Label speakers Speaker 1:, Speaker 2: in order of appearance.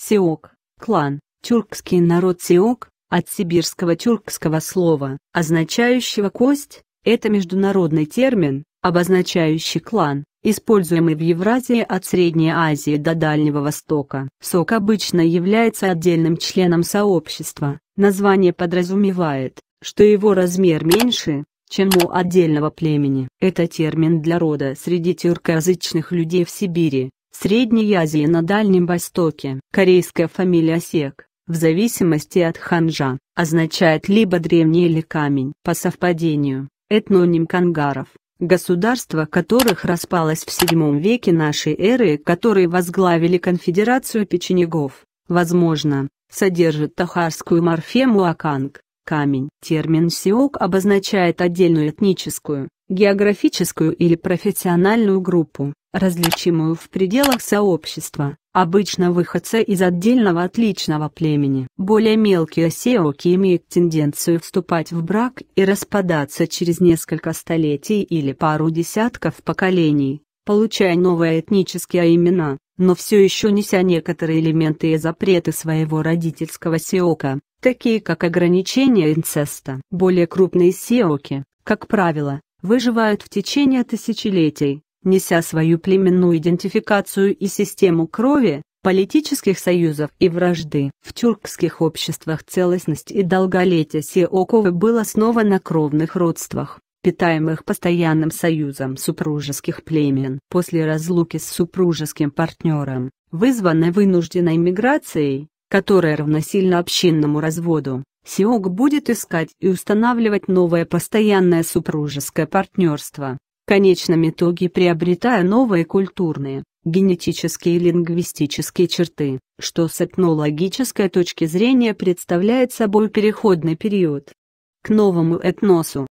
Speaker 1: Сиок, клан, тюркский народ Сиок, от сибирского тюркского слова, означающего «кость», это международный термин, обозначающий клан, используемый в Евразии от Средней Азии до Дальнего Востока. Сок обычно является отдельным членом сообщества, название подразумевает, что его размер меньше, чем у отдельного племени. Это термин для рода среди тюркоязычных людей в Сибири, Средней Азии на Дальнем Востоке. Корейская фамилия Сек, в зависимости от ханжа, означает либо древний или камень. По совпадению, этноним кангаров, государство которых распалось в VII веке нашей эры которые возглавили конфедерацию печенегов, возможно, содержит тахарскую морфему аканг, Камень. Термин «сиок» обозначает отдельную этническую, географическую или профессиональную группу, различимую в пределах сообщества, обычно выходца из отдельного отличного племени. Более мелкие сиоки имеют тенденцию вступать в брак и распадаться через несколько столетий или пару десятков поколений, получая новые этнические имена но все еще неся некоторые элементы и запреты своего родительского сиока, такие как ограничение инцеста. Более крупные сиоки, как правило, выживают в течение тысячелетий, неся свою племенную идентификацию и систему крови, политических союзов и вражды. В тюркских обществах целостность и долголетие сеоков был основан на кровных родствах питаемых постоянным союзом супружеских племен после разлуки с супружеским партнером, вызванной вынужденной миграцией, которая равносильно общинному разводу, Сиок будет искать и устанавливать новое постоянное супружеское партнерство, в конечном итоге приобретая новые культурные, генетические и лингвистические черты, что с этнологической точки зрения представляет собой переходный период. К новому этносу,